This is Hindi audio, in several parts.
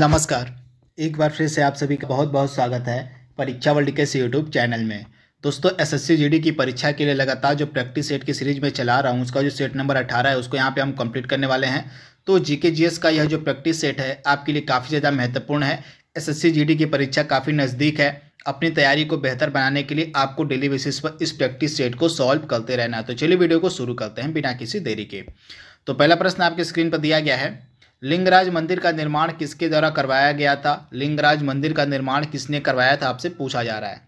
नमस्कार एक बार फिर से आप सभी का बहुत बहुत स्वागत है परीक्षा वर्ल्ड के यूट्यूब चैनल में दोस्तों एस जीडी की परीक्षा के लिए लगातार जो प्रैक्टिस सेट की सीरीज में चला रहा हूँ उसका जो सेट नंबर अठारह है उसको यहाँ पे हम कंप्लीट करने वाले हैं तो जीके जीएस का यह जो प्रैक्टिस सेट है आपके लिए काफ़ी ज़्यादा महत्वपूर्ण है एस एस की परीक्षा काफ़ी नज़दीक है अपनी तैयारी को बेहतर बनाने के लिए आपको डेली बेसिस पर इस प्रैक्टिस सेट को सॉल्व करते रहना है तो चलिए वीडियो को शुरू करते हैं बिना किसी देरी के तो पहला प्रश्न आपके स्क्रीन पर दिया गया है लिंगराज मंदिर का निर्माण किसके द्वारा करवाया गया था लिंगराज मंदिर का निर्माण किसने करवाया था आपसे पूछा जा रहा है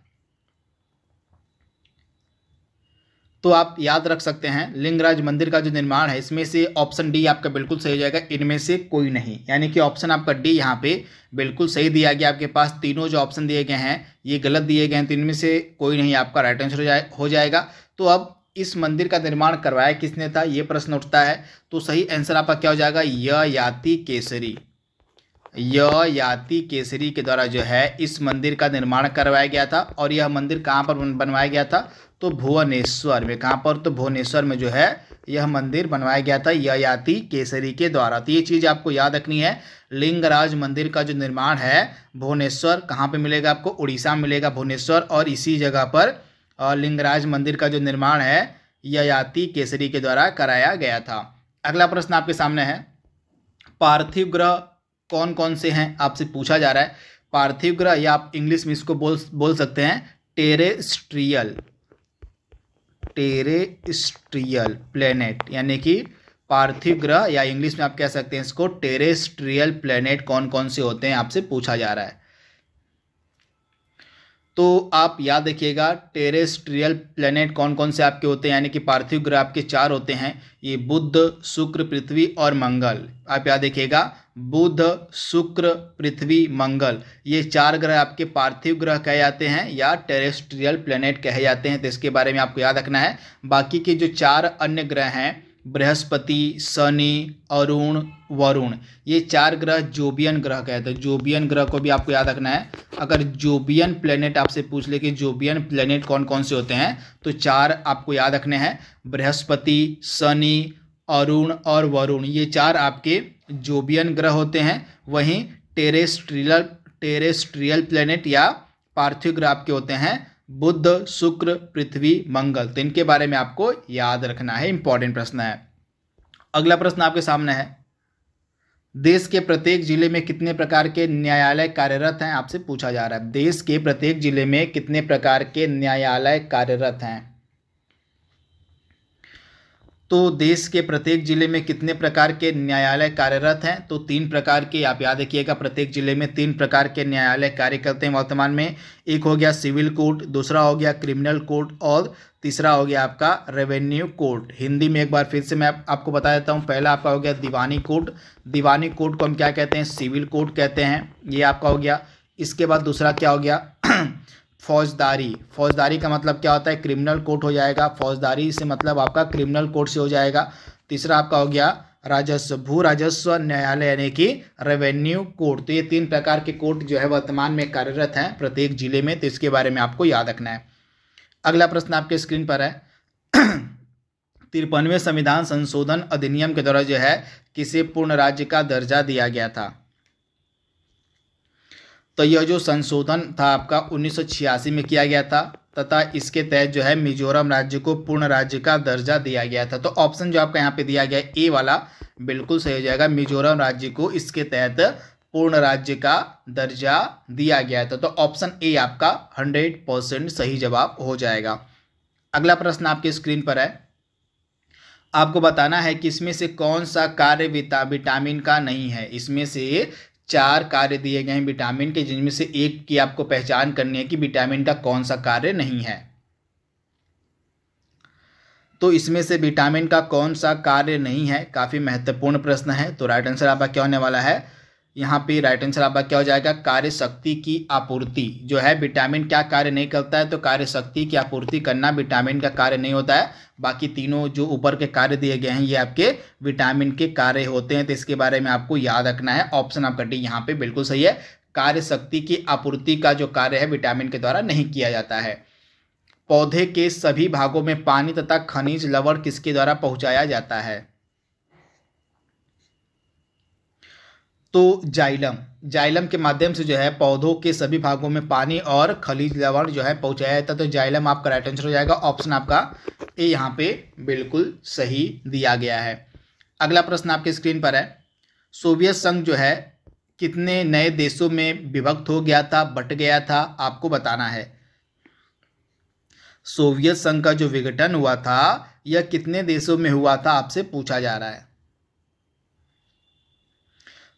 तो आप याद रख सकते हैं लिंगराज मंदिर का जो निर्माण है इसमें से ऑप्शन डी आपका बिल्कुल सही हो जाएगा इनमें से कोई नहीं यानी कि ऑप्शन आपका डी यहाँ पे बिल्कुल सही दिया गया आपके पास तीनों जो ऑप्शन दिए गए हैं ये गलत दिए गए हैं तो इनमें से कोई नहीं आपका राइट आंसर हो जाए हो जाएगा तो अब इस मंदिर का निर्माण करवाया किसने था ये प्रश्न उठता है तो सही आंसर आपका क्या हो जाएगा य याति केसरी य याति केसरी के द्वारा जो है इस मंदिर का निर्माण करवाया गया था और यह मंदिर कहाँ पर बनवाया गया था तो भुवनेश्वर में कहाँ पर तो भुवनेश्वर में जो है यह मंदिर बनवाया गया था यह याति केसरी के द्वारा तो ये चीज़ आपको याद रखनी है लिंगराज मंदिर का जो निर्माण है भुवनेश्वर कहाँ पे मिलेगा आपको उड़ीसा मिलेगा भुवनेश्वर और इसी जगह पर लिंगराज मंदिर का जो निर्माण है ययाति केसरी के द्वारा कराया गया था अगला प्रश्न आपके सामने है पार्थिव ग्रह कौन कौन से हैं आपसे पूछा जा रहा है पार्थिव ग्रह या आप इंग्लिश में इसको बोल बोल सकते हैं टेरेस्ट्रियल टेरेस्ट्रियल प्लेनेट यानी कि पार्थिव ग्रह या इंग्लिश में आप कह सकते हैं इसको टेरेस्ट्रियल प्लेनेट कौन कौन से होते हैं आपसे पूछा जा रहा है तो आप याद रखिएगा टेरेस्ट्रियल प्लेनेट कौन कौन से आपके होते हैं यानी कि पार्थिव ग्रह आपके चार होते हैं ये बुध शुक्र पृथ्वी और मंगल आप याद रखिएगा बुध शुक्र पृथ्वी मंगल ये चार ग्रह आपके पार्थिव ग्रह कहे जाते हैं या टेरेस्ट्रियल प्लेनेट कहे जाते हैं तो इसके बारे में आपको याद रखना है बाकी के जो चार अन्य ग्रह हैं बृहस्पति शनि अरुण वरुण ये चार ग्रह जोबियन ग्रह कहते हैं जोबियन ग्रह को भी आपको याद रखना है अगर जोबियन प्लेनेट आपसे पूछ ले कि जोबियन प्लेनेट कौन कौन से होते हैं तो चार आपको याद रखने हैं बृहस्पति शनि अरुण और वरुण ये चार आपके जोबियन ग्रह होते हैं वहीं टेरेस्ट्रियल टेरेस्ट्रियल प्लेनेट या पार्थिव ग्रह आपके होते हैं बुद्ध शुक्र पृथ्वी मंगल तो इनके बारे में आपको याद रखना है इंपॉर्टेंट प्रश्न है अगला प्रश्न आपके सामने है देश के प्रत्येक जिले में कितने प्रकार के न्यायालय कार्यरत हैं आपसे पूछा जा रहा है देश के प्रत्येक जिले में कितने प्रकार के न्यायालय कार्यरत हैं तो देश के प्रत्येक ज़िले में कितने प्रकार के न्यायालय कार्यरत हैं तो तीन प्रकार के आप याद रखिएगा प्रत्येक ज़िले में तीन प्रकार के न्यायालय कार्य करते हैं वर्तमान में एक हो गया सिविल कोर्ट दूसरा हो गया क्रिमिनल कोर्ट और तीसरा हो गया आपका रेवेन्यू कोर्ट हिंदी में एक बार फिर से मैं आप, आपको बता देता हूँ पहला आपका हो गया दीवानी कोर्ट दीवानी कोर्ट को हम क्या कहते हैं सिविल कोर्ट कहते हैं ये आपका हो गया इसके बाद दूसरा क्या हो गया फौजदारी फौजदारी का मतलब क्या होता है क्रिमिनल कोर्ट हो जाएगा फौजदारी से मतलब आपका क्रिमिनल कोर्ट से हो जाएगा तीसरा आपका हो गया राजस्व भू राजस्व न्यायालय यानी कि रेवेन्यू कोर्ट तो ये तीन प्रकार के कोर्ट जो है वर्तमान में कार्यरत हैं प्रत्येक जिले में तो इसके बारे में आपको याद रखना है अगला प्रश्न आपके स्क्रीन पर है तिरपनवे संविधान संशोधन अधिनियम के द्वारा जो है किसे पूर्ण राज्य का दर्जा दिया गया था तो यह जो संशोधन था आपका उन्नीस में किया गया था तथा इसके तहत जो है मिजोरम राज्य को पूर्ण राज्य का दर्जा दिया गया था तो ऑप्शन जो आपका यहाँ पे दिया गया ए वाला बिल्कुल सही हो जाएगा मिजोरम राज्य को इसके तहत पूर्ण राज्य का दर्जा दिया गया था तो ऑप्शन ए आपका हंड्रेड परसेंट सही जवाब हो जाएगा अगला प्रश्न आपके स्क्रीन पर है आपको बताना है कि इसमें से कौन सा कार्य विटामिन का नहीं है इसमें से चार कार्य दिए गए हैं विटामिन के जिनमें से एक की आपको पहचान करनी है कि विटामिन का कौन सा कार्य नहीं है तो इसमें से विटामिन का कौन सा कार्य नहीं है काफ़ी महत्वपूर्ण प्रश्न है तो राइट आंसर आपका क्या होने वाला है यहाँ पे राइट आंसर आपका क्या हो जाएगा कार्य शक्ति की आपूर्ति जो है विटामिन क्या कार्य नहीं करता है तो कार्य शक्ति की आपूर्ति करना विटामिन का कार्य नहीं होता है बाकी तीनों जो ऊपर के कार्य दिए गए हैं ये आपके विटामिन के कार्य होते हैं तो इसके बारे में आपको याद रखना है ऑप्शन आपका डी यहाँ पे बिल्कुल सही है कार्य शक्ति की आपूर्ति का जो कार्य है विटामिन के द्वारा नहीं किया जाता है पौधे के सभी भागों में पानी तथा खनिज लवण किसके द्वारा पहुंचाया जाता है तो जाइलम जाइलम के माध्यम से जो है पौधों के सभी भागों में पानी और खलीज लवण जो है पहुंचाया जाता है तो जाइलम आपका राइट आंसर हो जाएगा ऑप्शन आपका ए यहाँ पे बिल्कुल सही दिया गया है अगला प्रश्न आपके स्क्रीन पर है सोवियत संघ जो है कितने नए देशों में विभक्त हो गया था बट गया था आपको बताना है सोवियत संघ का जो विघटन हुआ था यह कितने देशों में हुआ था आपसे पूछा जा रहा है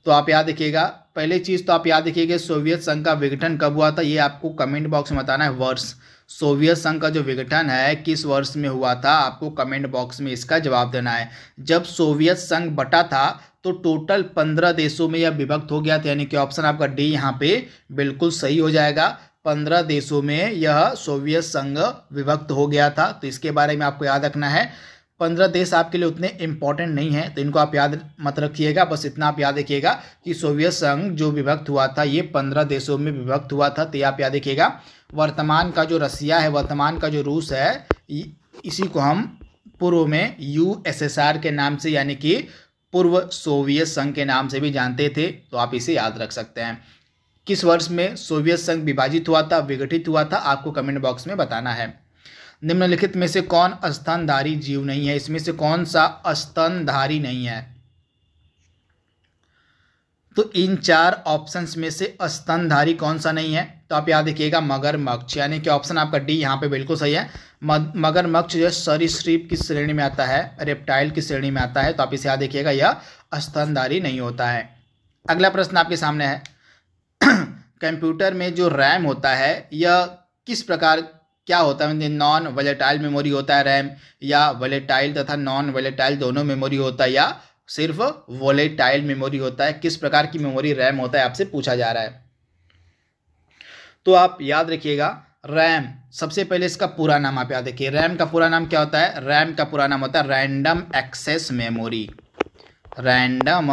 तो आप याद रखिएगा पहले चीज़ तो आप याद रखिएगा सोवियत संघ का विघटन कब हुआ था ये आपको कमेंट बॉक्स में बताना है वर्ष सोवियत संघ का जो विघटन है किस वर्ष में हुआ था आपको कमेंट बॉक्स में इसका जवाब देना है जब सोवियत संघ बटा था तो टोटल पंद्रह देशों में यह विभक्त हो गया था यानी कि ऑप्शन आपका डी यहाँ पे बिल्कुल सही हो जाएगा पंद्रह देशों में यह सोवियत संघ विभक्त हो गया था तो इसके बारे में आपको याद रखना है पंद्रह देश आपके लिए उतने इंपॉर्टेंट नहीं है तो इनको आप याद मत रखिएगा बस इतना आप याद रखिएगा कि सोवियत संघ जो विभक्त हुआ था ये पंद्रह देशों में विभक्त हुआ था तो ये आप याद रखिएगा वर्तमान का जो रसिया है वर्तमान का जो रूस है इसी को हम पूर्व में यूएसएसआर के नाम से यानी कि पूर्व सोवियत संघ के नाम से भी जानते थे तो आप इसे याद रख सकते हैं किस वर्ष में सोवियत संघ विभाजित हुआ था विघटित हुआ था आपको कमेंट बॉक्स में बताना है निम्नलिखित में से कौन स्तनधारी जीव नहीं है इसमें से कौन सा स्तनधारी नहीं है तो इन चार ऑप्शंस में से स्तनधारी कौन सा नहीं है तो आप याद देखिएगा मक्ष यानी कि ऑप्शन आपका डी यहाँ पे बिल्कुल सही है मगरमक्ष जो सरीसृप की श्रेणी में आता है रेप्टाइल की श्रेणी में आता है तो आप इसे याद देखिएगा यह स्तनधारी नहीं होता है अगला प्रश्न आपके सामने है कंप्यूटर में जो रैम होता है यह किस प्रकार क्या होता है नॉन वलेटाइल मेमोरी होता है रैम या वलेटाइल तथा नॉन वलेटाइल दोनों मेमोरी होता है या सिर्फ वोलेटाइल मेमोरी होता है किस प्रकार की मेमोरी रैम होता है आपसे पूछा जा रहा है तो आप याद रखिएगा रैम सबसे पहले इसका पूरा नाम आप याद देखिए रैम का पूरा नाम क्या होता है रैम का पूरा नाम होता है random access memory random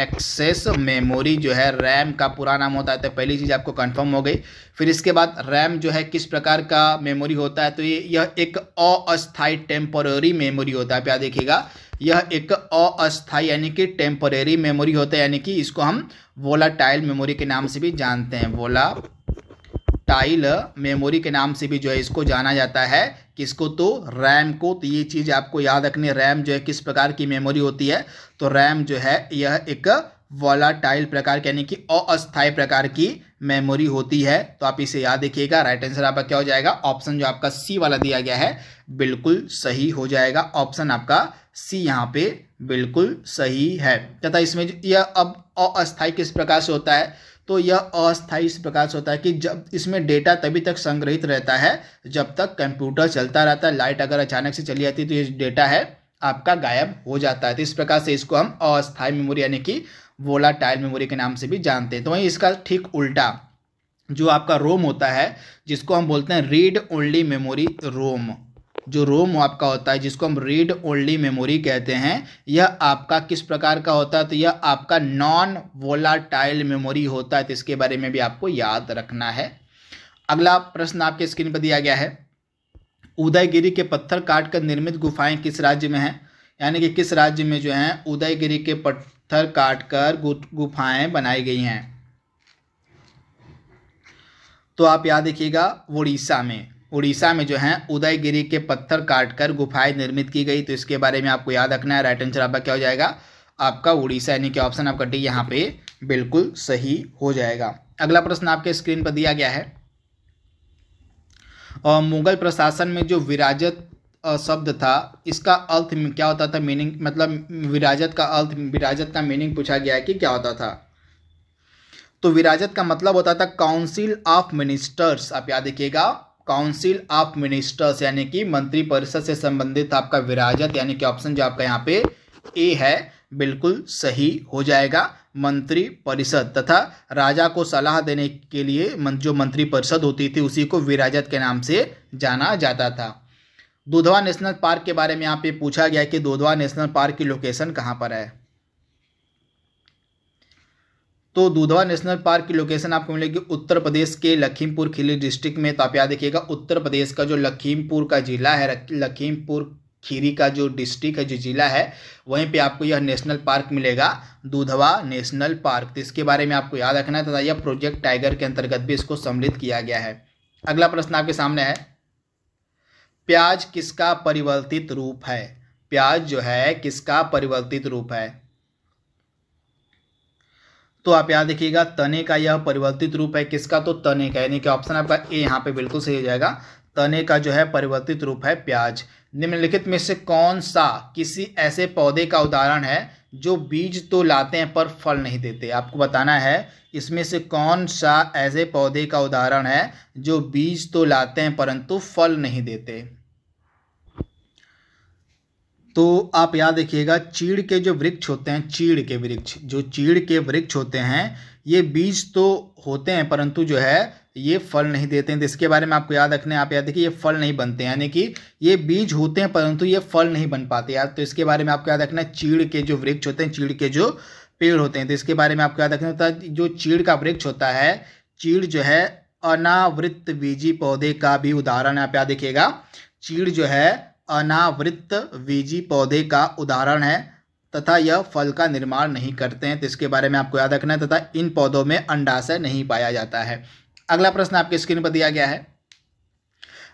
access memory जो है रैम का पूरा नाम होता है तो पहली चीज़ आपको कंफर्म हो गई फिर इसके बाद रैम जो है किस प्रकार का मेमोरी होता है तो ये यह एक अस्थाई टेम्पोररी मेमोरी होता है प्या देखिएगा यह एक अस्थाई यानी कि टेम्पोरेरी मेमोरी होता है यानी कि इसको हम वोलाटाइल मेमोरी के नाम से भी जानते हैं वोला टाइल मेमोरी के नाम से भी जो है इसको जाना जाता है किसको तो रैम को तो ये चीज़ आपको याद रखनी रैम जो है किस प्रकार की मेमोरी होती है तो रैम जो है यह एक वॉलाटाइल प्रकार की यानी कि अस्थायी प्रकार की मेमोरी होती है तो आप इसे याद रखिएगा राइट आंसर आपका क्या हो जाएगा ऑप्शन जो आपका सी वाला दिया गया है बिल्कुल सही हो जाएगा ऑप्शन आपका सी यहाँ पे बिल्कुल सही है तथा इसमें यह अब अस्थाई किस प्रकार से होता है तो यह अस्थायी प्रकाश होता है कि जब इसमें डेटा तभी तक संग्रहित रहता है जब तक कंप्यूटर चलता रहता है लाइट अगर अचानक से चली जाती है तो ये डेटा है आपका गायब हो जाता है तो इस प्रकार से इसको हम अस्थायी मेमोरी यानी कि वोलाटाइल मेमोरी के नाम से भी जानते हैं तो वहीं इसका ठीक उल्टा जो आपका रोम होता है जिसको हम बोलते हैं रीड ओनली मेमोरी रोम जो रोम आपका होता है जिसको हम रीड ओनली मेमोरी कहते हैं यह आपका किस प्रकार का होता है तो यह आपका नॉन वोलाटाइल मेमोरी होता है तो इसके बारे में भी आपको याद रखना है अगला प्रश्न आपके स्क्रीन पर दिया गया है उदयगिरी के पत्थर काट कर निर्मित गुफाएं किस राज्य में हैं यानी कि किस राज्य में जो हैं उदयगिरी के पत्थर काट कर गुफाएं बनाई गई हैं तो आप याद रखिएगा उड़ीसा में उड़ीसा में जो है उदयगिरी के पत्थर काटकर गुफाएं निर्मित की गई तो इसके बारे में आपको याद रखना है राइट आंसर आपका क्या हो जाएगा आपका उड़ीसा यानी कि ऑप्शन आपका डी यहाँ पे बिल्कुल सही हो जाएगा अगला प्रश्न आपके स्क्रीन पर दिया गया है और मुगल प्रशासन में जो विराजत शब्द था इसका अर्थ क्या होता था मीनिंग मतलब विराजत का अर्थ विराजत का मीनिंग पूछा गया है कि क्या होता था तो विराजत का मतलब होता था काउंसिल ऑफ मिनिस्टर्स आप याद देखिएगा काउंसिल ऑफ मिनिस्टर्स यानी कि मंत्रिपरिषद से संबंधित आपका विराजत यानी कि ऑप्शन जो आपका यहाँ पे ए है बिल्कुल सही हो जाएगा मंत्री परिषद तथा राजा को सलाह देने के लिए जो मंत्री परिषद होती थी उसी को विराजत के नाम से जाना जाता था दुधवा नेशनल पार्क के बारे में यहाँ पे पूछा गया कि दुधवा नेशनल पार्क की लोकेशन कहाँ पर है तो दूधवा नेशनल पार्क की लोकेशन आपको मिलेगी उत्तर प्रदेश के लखीमपुर खीरी डिस्ट्रिक्ट में तो आप याद देखिएगा उत्तर प्रदेश का जो लखीमपुर का जिला है लखीमपुर खीरी का जो डिस्ट्रिक्ट है जो जिला है वहीं पे आपको यह नेशनल पार्क मिलेगा दूधवा नेशनल पार्क तो इसके बारे में आपको याद रखना है तथा यह प्रोजेक्ट टाइगर के अंतर्गत भी इसको सम्मिलित किया गया है अगला प्रश्न आपके सामने है प्याज किसका परिवर्तित रूप है प्याज जो है किसका परिवर्तित रूप है तो आप यहाँ देखिएगा तने का यह परिवर्तित रूप है किसका तो तने का यानी कि ऑप्शन आपका ए यहाँ पे बिल्कुल सही हो जाएगा तने का जो है परिवर्तित रूप है प्याज निम्नलिखित में से कौन सा किसी ऐसे पौधे का उदाहरण है जो बीज तो लाते हैं पर फल नहीं देते आपको बताना है इसमें से कौन सा ऐसे पौधे का उदाहरण है जो बीज तो लाते हैं परंतु फल नहीं देते तो आप याद रखिएगा चीड़ के जो वृक्ष होते हैं चीड़ के वृक्ष जो चीड़ के वृक्ष होते हैं ये बीज तो होते हैं परंतु जो है ये फल नहीं देते हैं तो इसके बारे में आपको याद रखना है आप याद रखिए ये फल नहीं बनते यानी कि ये बीज होते हैं परंतु ये फल नहीं बन पाते यार तो इसके बारे में आपको याद रखना है चीड़ के जो वृक्ष होते हैं चीड़ के जो पेड़ होते हैं तो इसके बारे में आपको याद रखना होता है जो चीड़ का वृक्ष होता है चीड़ जो है अनावृत बीजी पौधे का भी उदाहरण है आप याद देखिएगा चीड़ जो है अनावृत बीजी पौधे का उदाहरण है तथा यह फल का निर्माण नहीं करते हैं तो इसके बारे में आपको याद रखना है तथा इन पौधों में अंडाशय नहीं पाया जाता है अगला प्रश्न आपके स्क्रीन पर दिया गया है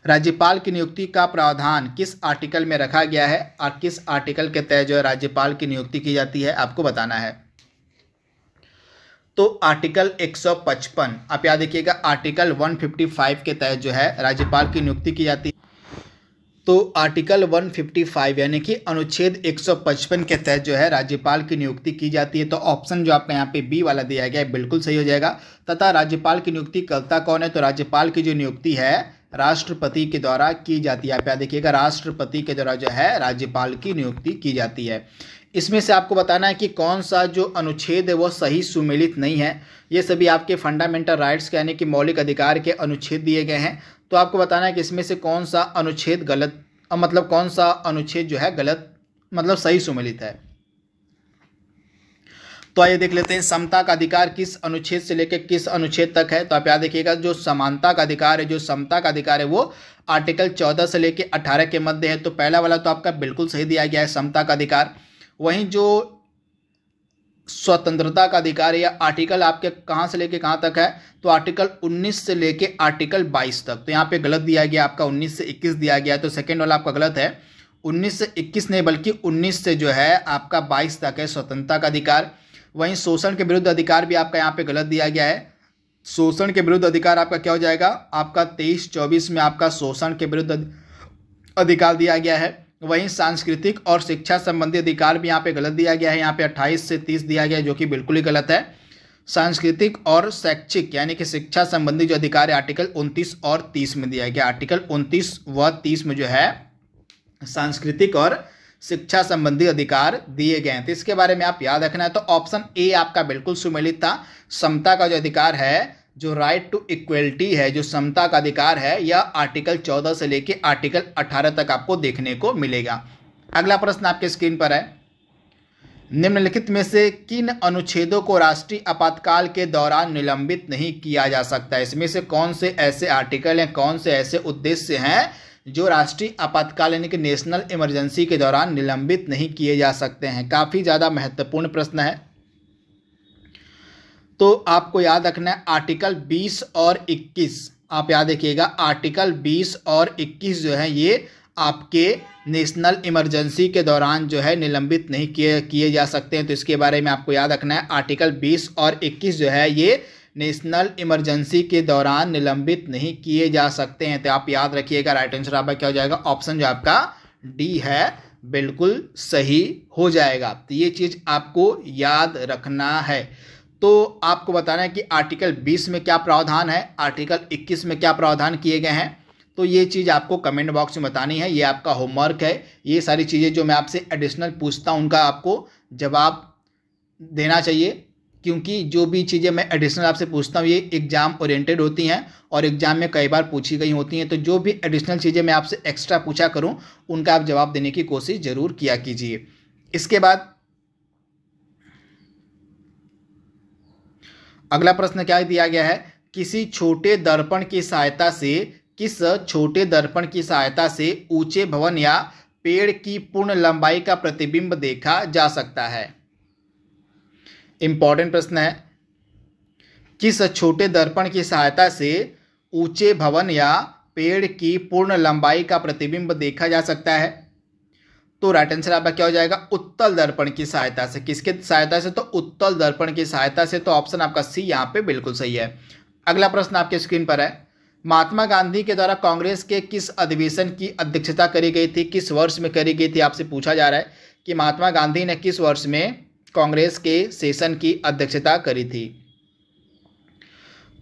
राज्यपाल की नियुक्ति का प्रावधान किस आर्टिकल में रखा गया है और किस आर्टिकल के तहत जो है राज्यपाल की नियुक्ति की जाती है आपको बताना है तो आर्टिकल 155 आप याद देखिएगा आर्टिकल 155 के तहत जो है राज्यपाल की नियुक्ति की जाती है तो आर्टिकल 155 यानी कि अनुच्छेद 155 के तहत जो है राज्यपाल की नियुक्ति की जाती है तो ऑप्शन जो आपका यहाँ पे बी वाला दिया गया है बिल्कुल सही हो जाएगा तथा राज्यपाल की नियुक्ति करता कौन है तो राज्यपाल की जो नियुक्ति है राष्ट्रपति के द्वारा की जाती है आप यहाँ देखिएगा राष्ट्रपति के द्वारा जो है राज्यपाल की नियुक्ति की जाती है इसमें से आपको बताना है कि कौन सा जो अनुच्छेद है वो सही सुमेलित नहीं है ये सभी आपके फंडामेंटल राइट्स के यानी कि मौलिक अधिकार के अनुच्छेद दिए गए हैं तो आपको बताना है कि इसमें से कौन सा अनुच्छेद गलत मतलब कौन सा अनुच्छेद जो है गलत मतलब सही सुमेलित है तो आइए देख लेते हैं समता का अधिकार किस अनुच्छेद से लेकर किस अनुच्छेद तक है तो आप याद देखिएगा जो समानता का अधिकार है जो समता का अधिकार है वो आर्टिकल चौदह से लेकर अठारह के मध्य है तो पहला वाला तो आपका बिल्कुल सही दिया गया है समता का अधिकार वहीं जो स्वतंत्रता का अधिकार या आर्टिकल आपके कहाँ से लेके कहाँ तक है तो आर्टिकल 19 से लेके आर्टिकल 22 तक तो यहाँ पे गलत दिया गया आपका 19 से 21 दिया गया तो सेकेंड वाला आपका गलत है 19 से 21 नहीं बल्कि 19 से जो है आपका 22 तक है स्वतंत्रता का अधिकार वहीं शोषण के विरुद्ध अधिकार भी आपका यहाँ पर गलत दिया गया है शोषण के विरुद्ध अधिकार आपका क्या हो जाएगा आपका तेईस चौबीस में आपका शोषण के विरुद्ध अधिकार दिया गया है वहीं सांस्कृतिक और शिक्षा संबंधी अधिकार भी यहाँ पे गलत दिया गया है यहाँ पे 28 से 30 दिया गया है जो कि बिल्कुल ही गलत है सांस्कृतिक और शैक्षिक यानी कि शिक्षा संबंधी जो अधिकार है आर्टिकल 29 और 30 में दिया गया आर्टिकल 29 व 30 में जो है सांस्कृतिक और शिक्षा संबंधी अधिकार दिए गए हैं तो इसके बारे में आप याद रखना है तो ऑप्शन ए आपका बिल्कुल सुमेलित था समता का जो अधिकार है जो राइट टू इक्वलिटी है जो समता का अधिकार है यह आर्टिकल चौदह से लेकर आर्टिकल अठारह तक आपको देखने को मिलेगा अगला प्रश्न आपके स्क्रीन पर है निम्नलिखित में से किन अनुच्छेदों को राष्ट्रीय आपातकाल के दौरान निलंबित नहीं किया जा सकता इसमें से कौन से ऐसे आर्टिकल हैं कौन से ऐसे उद्देश्य हैं जो राष्ट्रीय आपातकाल यानी कि नेशनल इमरजेंसी के दौरान निलंबित नहीं किए जा सकते हैं काफ़ी ज़्यादा महत्वपूर्ण प्रश्न है तो आपको याद रखना है आर्टिकल 20 और 21 आप याद रखिएगा आर्टिकल 20 और 21 जो है ये आपके नेशनल इमरजेंसी के दौरान जो है निलंबित नहीं किए किए जा सकते हैं तो इसके बारे में आपको याद रखना है आर्टिकल 20 और 21 जो है ये नेशनल इमरजेंसी के दौरान निलंबित नहीं किए जा सकते हैं तो आप याद रखिएगा राइट आंसर आपका क्या हो जाएगा ऑप्शन जो आपका डी है बिल्कुल सही हो जाएगा तो ये चीज़ आपको याद रखना है तो आपको बताना है कि आर्टिकल 20 में क्या प्रावधान है आर्टिकल 21 में क्या प्रावधान किए गए हैं तो ये चीज़ आपको कमेंट बॉक्स में बतानी है ये आपका होमवर्क है ये सारी चीज़ें जो मैं आपसे एडिशनल पूछता हूँ उनका आपको जवाब देना चाहिए क्योंकि जो भी चीज़ें मैं एडिशनल आपसे पूछता हूँ ये एग्ज़ाम ओरिएंटेड होती हैं और एग्ज़ाम में कई बार पूछी गई होती हैं तो जो भी एडिशनल चीज़ें मैं आपसे एक्स्ट्रा पूछा करूँ उनका आप जवाब देने की कोशिश ज़रूर किया कीजिए इसके बाद अगला प्रश्न क्या दिया गया है किसी छोटे दर्पण की सहायता से किस छोटे दर्पण की सहायता से ऊंचे भवन या पेड़ की पूर्ण लंबाई का प्रतिबिंब देखा जा सकता है इंपॉर्टेंट प्रश्न है किस छोटे दर्पण की सहायता से ऊंचे भवन या पेड़ की पूर्ण लंबाई का प्रतिबिंब देखा जा सकता है तो राइट आंसर आपका क्या हो जाएगा उत्तल दर्पण की सहायता से किसके सहायता से तो उत्तल दर्पण की सहायता से तो ऑप्शन आपका सी यहाँ पे बिल्कुल सही है अगला प्रश्न आपके स्क्रीन पर है महात्मा गांधी के द्वारा कांग्रेस के किस अधिवेशन की अध्यक्षता करी गई थी किस वर्ष में करी गई थी आपसे पूछा जा रहा है कि महात्मा गांधी ने किस वर्ष में कांग्रेस के सेशन की अध्यक्षता करी थी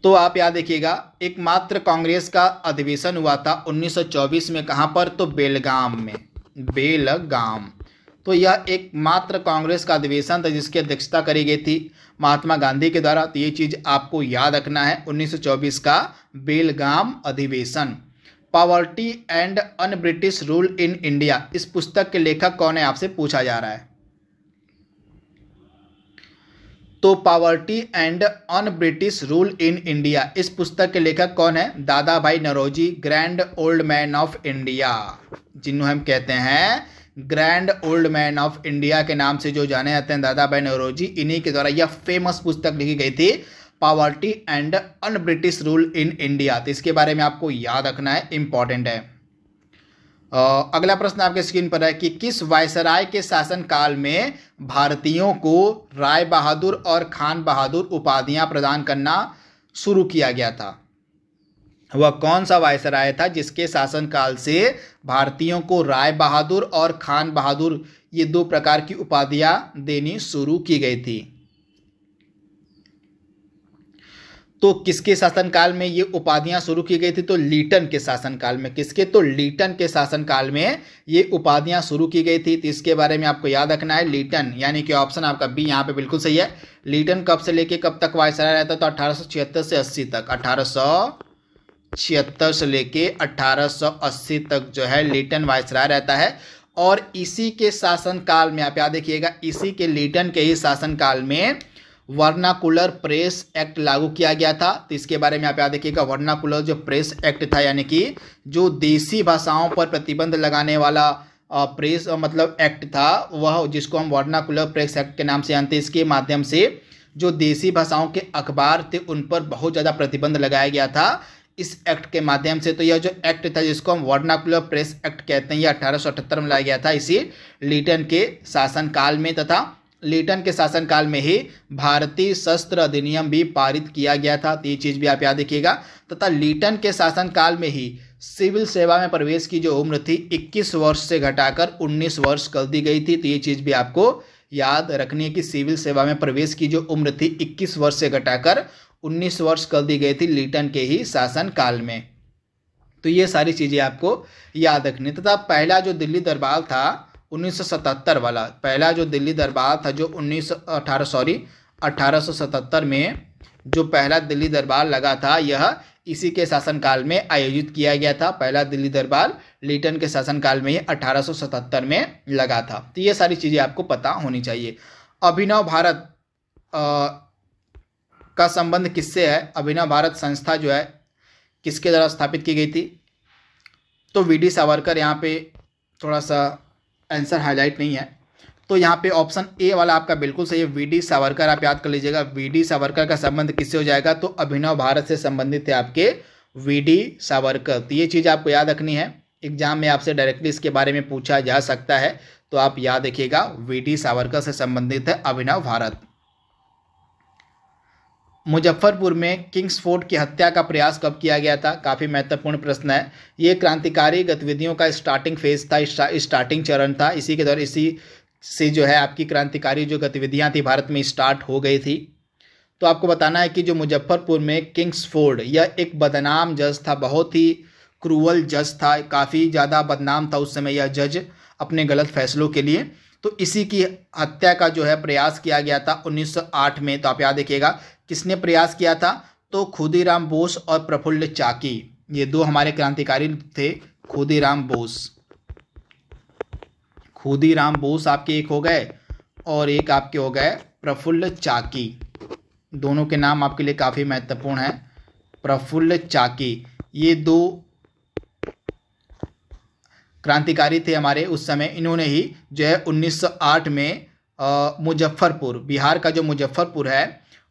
तो आप याद देखिएगा एकमात्र कांग्रेस का अधिवेशन हुआ था 1924 में कहाँ पर तो बेलगाम में बेलगाम तो यह एकमात्र कांग्रेस का अधिवेशन था जिसकी अध्यक्षता करी गई थी महात्मा गांधी के द्वारा तो ये चीज़ आपको याद रखना है 1924 का बेलगाम अधिवेशन poverty and un British rule in India इस पुस्तक के लेखक कौन है आपसे पूछा जा रहा है तो poverty and un British rule in India इस पुस्तक के लेखक कौन है Dadabhai Naoroji grand old man of India जिन्हों हम कहते हैं grand old man of India के नाम से जो जाने जाते हैं दादा भाई नरोजी इन्हीं के द्वारा यह फेमस पुस्तक लिखी गई थी poverty and un British rule in India तो इसके बारे में आपको याद रखना है इंपॉर्टेंट है अगला प्रश्न आपके स्क्रीन पर है कि किस वायसराय के शासनकाल में भारतीयों को राय बहादुर और खान बहादुर उपाधियां प्रदान करना शुरू किया गया था वह कौन सा वायसराय था जिसके शासनकाल से भारतीयों को राय बहादुर और खान बहादुर ये दो प्रकार की उपाधियां देनी शुरू की गई थी तो किसके शासनकाल में ये उपाधियां शुरू की गई थी तो लीटन के शासनकाल में किसके तो लीटन के शासनकाल में ये उपाधियां शुरू की गई थी तो इसके बारे में आपको याद रखना है लीटन यानी कि ऑप्शन आपका बी यहाँ पे बिल्कुल सही है लीटन कब से लेके कब तक वायसराय रहता तो अठारह से अस्सी तक अठारह से लेके अठारह तक जो है लीटन वायसराय रहता है और इसी के शासनकाल में आप याद देखिएगा इसी के लीटन के ही शासनकाल में वर्नाकुलर प्रेस एक्ट लागू किया गया था तो इसके बारे में आप याद देखिएगा वर्नाकुलर जो प्रेस एक्ट था यानी कि जो देसी भाषाओं पर प्रतिबंध लगाने वाला प्रेस मतलब एक्ट था वह जिसको हम वर्नाकुलर प्रेस एक्ट के नाम से जानते हैं इसके माध्यम से जो देसी भाषाओं के अखबार थे उन पर बहुत ज़्यादा प्रतिबंध लगाया गया था इस एक्ट के माध्यम से तो यह जो एक्ट था जिसको हम वर्नाकुलर प्रेस एक्ट कहते हैं यह अठारह में लाया गया था इसी लिटन के शासनकाल में तथा लेटन के शासनकाल में ही भारतीय शस्त्र अधिनियम भी पारित किया गया था तो ये चीज़ भी आप याद रखिएगा तथा लीटन के शासनकाल में ही सिविल सेवा में प्रवेश की जो उम्र थी 21 वर्ष से घटाकर 19 वर्ष कर दी गई थी तो ये चीज़ भी आपको याद रखनी है कि सिविल सेवा में प्रवेश की जो उम्र थी 21 वर्ष से घटाकर 19 वर्ष कर दी गई थी लीटन के ही शासनकाल में तो ये सारी चीज़ें आपको याद रखनी तथा पहला जो दिल्ली दरबार था 1977 वाला पहला जो दिल्ली दरबार था जो उन्नीस अठारह सॉरी अठारह में जो पहला दिल्ली दरबार लगा था यह इसी के शासनकाल में आयोजित किया गया था पहला दिल्ली दरबार लिटन के शासनकाल में ही 1877 में लगा था तो ये सारी चीज़ें आपको पता होनी चाहिए अभिनव भारत आ, का संबंध किससे है अभिनव भारत संस्था जो है किसके द्वारा स्थापित की गई थी तो वी डी सावरकर यहाँ पे थोड़ा सा आंसर हाईलाइट नहीं है तो यहाँ पे ऑप्शन ए वाला आपका बिल्कुल सही है वी डी सावरकर आप याद कर लीजिएगा वी डी सावरकर का संबंध किससे हो जाएगा तो अभिनव भारत से संबंधित थे आपके वी डी सावरकर तो ये चीज़ आपको याद रखनी है एग्जाम में आपसे डायरेक्टली इसके बारे में पूछा जा सकता है तो आप याद रखिएगा वी डी सावरकर से संबंधित है अभिनव भारत मुजफ्फरपुर में किंग्स फोर्ड की हत्या का प्रयास कब किया गया था काफ़ी महत्वपूर्ण प्रश्न है ये क्रांतिकारी गतिविधियों का स्टार्टिंग फेज था स्टार्टिंग चरण था इसी के दौरान इसी से जो है आपकी क्रांतिकारी जो गतिविधियाँ थी भारत में स्टार्ट हो गई थी तो आपको बताना है कि जो मुजफ्फरपुर में किंग्स फोर्ड यह एक बदनाम जज था बहुत ही क्रूअल जज था काफ़ी ज़्यादा बदनाम था उस समय यह जज अपने गलत फैसलों के लिए तो इसी की हत्या का जो है प्रयास किया गया था 1908 में तो आप याद देखिएगा किसने प्रयास किया था तो खुदीराम बोस और प्रफुल्ल चाकी ये दो हमारे क्रांतिकारी थे खुदीराम बोस खुदीराम बोस आपके एक हो गए और एक आपके हो गए प्रफुल्ल चाकी दोनों के नाम आपके लिए काफ़ी महत्वपूर्ण है प्रफुल्ल चाकी ये दो क्रांतिकारी थे हमारे उस समय इन्होंने ही जो है 1908 में मुजफ्फरपुर बिहार का जो मुजफ्फरपुर है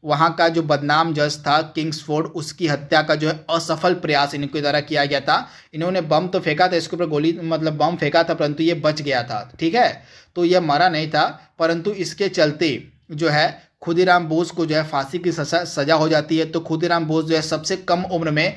वहाँ का जो बदनाम जज था किंग्सफोर्ड उसकी हत्या का जो है असफल प्रयास इनके द्वारा किया गया था इन्होंने बम तो फेंका था इसके ऊपर गोली मतलब बम फेंका था परंतु ये बच गया था ठीक है तो यह मरा नहीं था परंतु इसके चलते जो है खुदीराम बोस को जो है फांसी की सजा हो जाती है तो खुदीराम बोस जो है सबसे कम उम्र में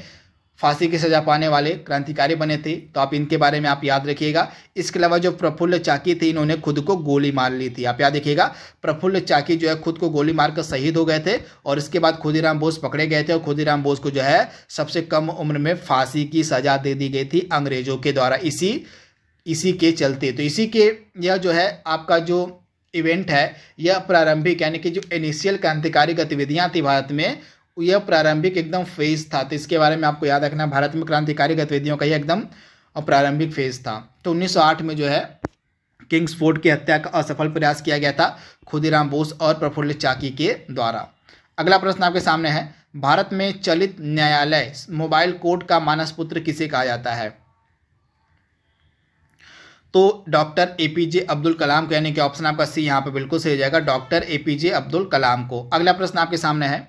फांसी की सजा पाने वाले क्रांतिकारी बने थे तो आप इनके बारे में आप याद रखिएगा इसके अलावा जो प्रफुल्ल चाकी थे इन्होंने खुद को गोली मार ली थी आप याद रखिएगा प्रफुल्ल चाकी जो है खुद को गोली मारकर शहीद हो गए थे और इसके बाद खुदीराम बोस पकड़े गए थे और खुदीराम बोस को जो है सबसे कम उम्र में फांसी की सजा दे दी गई थी अंग्रेजों के द्वारा इसी इसी के चलते तो इसी के यह जो है आपका जो इवेंट है यह प्रारंभिक यानी कि जो इनिशियल क्रांतिकारी गतिविधियां थी भारत में यह प्रारंभिक एकदम फेज था तो इसके बारे में आपको याद रखना भारत में क्रांतिकारी गतिविधियों का ही एकदम प्रारंभिक फेज था तो 1908 में जो है किंग्स फोर्ड की हत्या का असफल प्रयास किया गया था खुदीराम बोस और प्रफुल्ल चाकी के द्वारा अगला प्रश्न आपके सामने है भारत में चलित न्यायालय मोबाइल कोर्ट का मानस पुत्र किसे कहा जाता है तो doctor A P J Abdul Kalam को यानी कि ऑप्शन आपका सी यहाँ पर बिल्कुल सही हो जाएगा doctor A P J Abdul Kalam को अगला प्रश्न आपके सामने है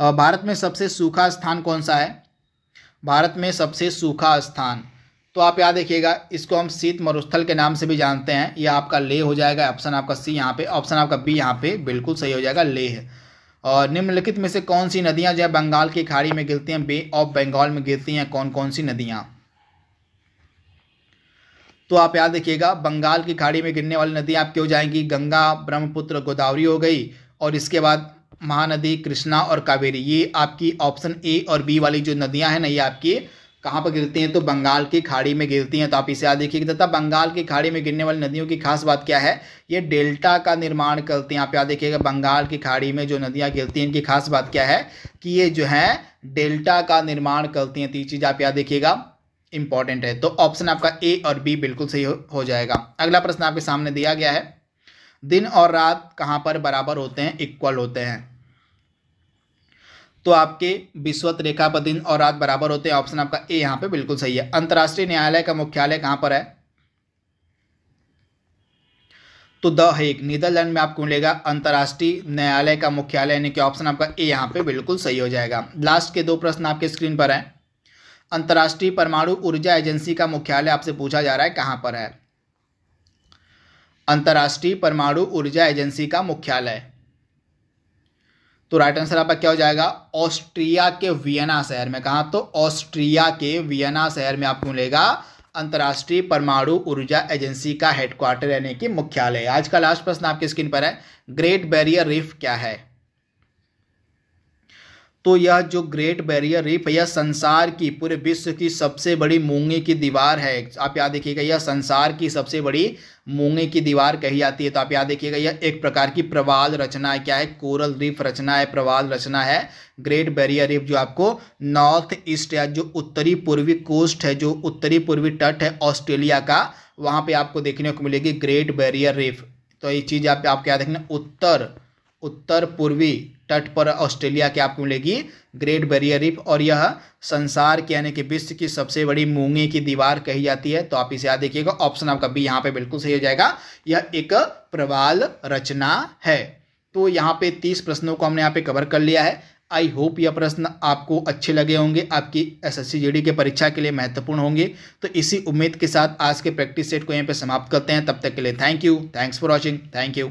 भारत में सबसे सूखा स्थान कौन सा है भारत में सबसे सूखा स्थान तो आप याद देखिएगा इसको हम शीत मरुस्थल के नाम से भी जानते हैं यह आपका ले हो जाएगा ऑप्शन आपका सी यहाँ पे ऑप्शन आपका बी यहाँ पे बिल्कुल सही हो जाएगा लेह और निम्नलिखित में से कौन सी नदियाँ जो है बंगाल की खाड़ी में गिरती हैं बे ऑफ बंगाल में गिरती हैं कौन कौन सी नदियाँ तो आप याद देखिएगा बंगाल की खाड़ी में गिरने वाली नदियाँ आप क्यों जाएंगी गंगा ब्रह्मपुत्र गोदावरी हो गई और इसके बाद महानदी कृष्णा और कावेरी ये आपकी ऑप्शन ए और बी वाली जो नदियां हैं ना ये आपकी कहाँ पर गिरती हैं तो बंगाल की खाड़ी में गिरती हैं तो आप इसे याद देखिए तथा बंगाल की खाड़ी में गिरने वाली नदियों की खास बात क्या है ये डेल्टा का निर्माण करती हैं आप याद देखिएगा बंगाल की खाड़ी में जो नदियाँ गिरती हैं इनकी खास बात क्या है कि ये जो है डेल्टा का निर्माण करती हैं तो ये चीज़ आप याद देखिएगा इंपॉर्टेंट है तो ऑप्शन आपका ए और बी बिल्कुल सही हो, हो जाएगा अगला प्रश्न आपके सामने दिया गया है दिन और रात कहाँ पर बराबर होते हैं इक्वल होते हैं तो आपके विश्वत रेखा पर दिन और रात बराबर होते हैं ऑप्शन आपका ए यहां पे बिल्कुल सही है अंतर्राष्ट्रीय न्यायालय का मुख्यालय कहां पर है तो द हेग नीदरलैंड में आपको मिलेगा अंतर्राष्ट्रीय न्यायालय का मुख्यालय यानी कि ऑप्शन आपका ए यहां पे बिल्कुल सही हो जाएगा लास्ट के दो प्रश्न आपके स्क्रीन पर है अंतर्राष्ट्रीय परमाणु ऊर्जा एजेंसी का मुख्यालय आपसे पूछा जा रहा है कहां पर है अंतर्राष्ट्रीय परमाणु ऊर्जा एजेंसी का मुख्यालय तो राइट आंसर आपका क्या हो जाएगा ऑस्ट्रिया के वियना शहर में कहा तो ऑस्ट्रिया के वियना शहर में आपको मिलेगा अंतर्राष्ट्रीय परमाणु ऊर्जा एजेंसी का हेडक्वार्टर यानी कि मुख्यालय आज का लास्ट प्रश्न आपके स्क्रीन पर है ग्रेट बैरियर रिफ क्या है तो यह जो ग्रेट बैरियर रीफ यह संसार की पूरे विश्व की सबसे बड़ी मूंगे की दीवार है आप याद देखिएगा यह संसार की सबसे बड़ी मूंगे की दीवार कही जाती है तो आप याद देखिएगा यह एक प्रकार की प्रवाल रचना है क्या है कोरल रीफ रचना है प्रवाल रचना है ग्रेट बैरियर रीफ जो आपको नॉर्थ ईस्ट या जो उत्तरी पूर्वी कोस्ट है जो उत्तरी पूर्वी तट है ऑस्ट्रेलिया का वहाँ पर आपको देखने को मिलेगी ग्रेट बैरियर रीफ तो ये चीज़ आप, आप क्या देखना उत्तर उत्तर पूर्वी तट पर ऑस्ट्रेलिया की आपको मिलेगी ग्रेट बैरियर रीफ और यह संसार के यानी कि विश्व की सबसे बड़ी मूंगे की दीवार कही जाती है तो आप इसे याद देखिएगा ऑप्शन आपका बी यहाँ पे बिल्कुल सही हो जाएगा यह एक प्रवाल रचना है तो यहाँ पे तीस प्रश्नों को हमने यहाँ पे कवर कर लिया है आई होप यह प्रश्न आपको अच्छे लगे होंगे आपकी एस एस के परीक्षा के लिए महत्वपूर्ण होंगे तो इसी उम्मीद के साथ आज के प्रैक्टिस सेट को यहाँ पे समाप्त करते हैं तब तक के लिए thank you thanks for watching thank you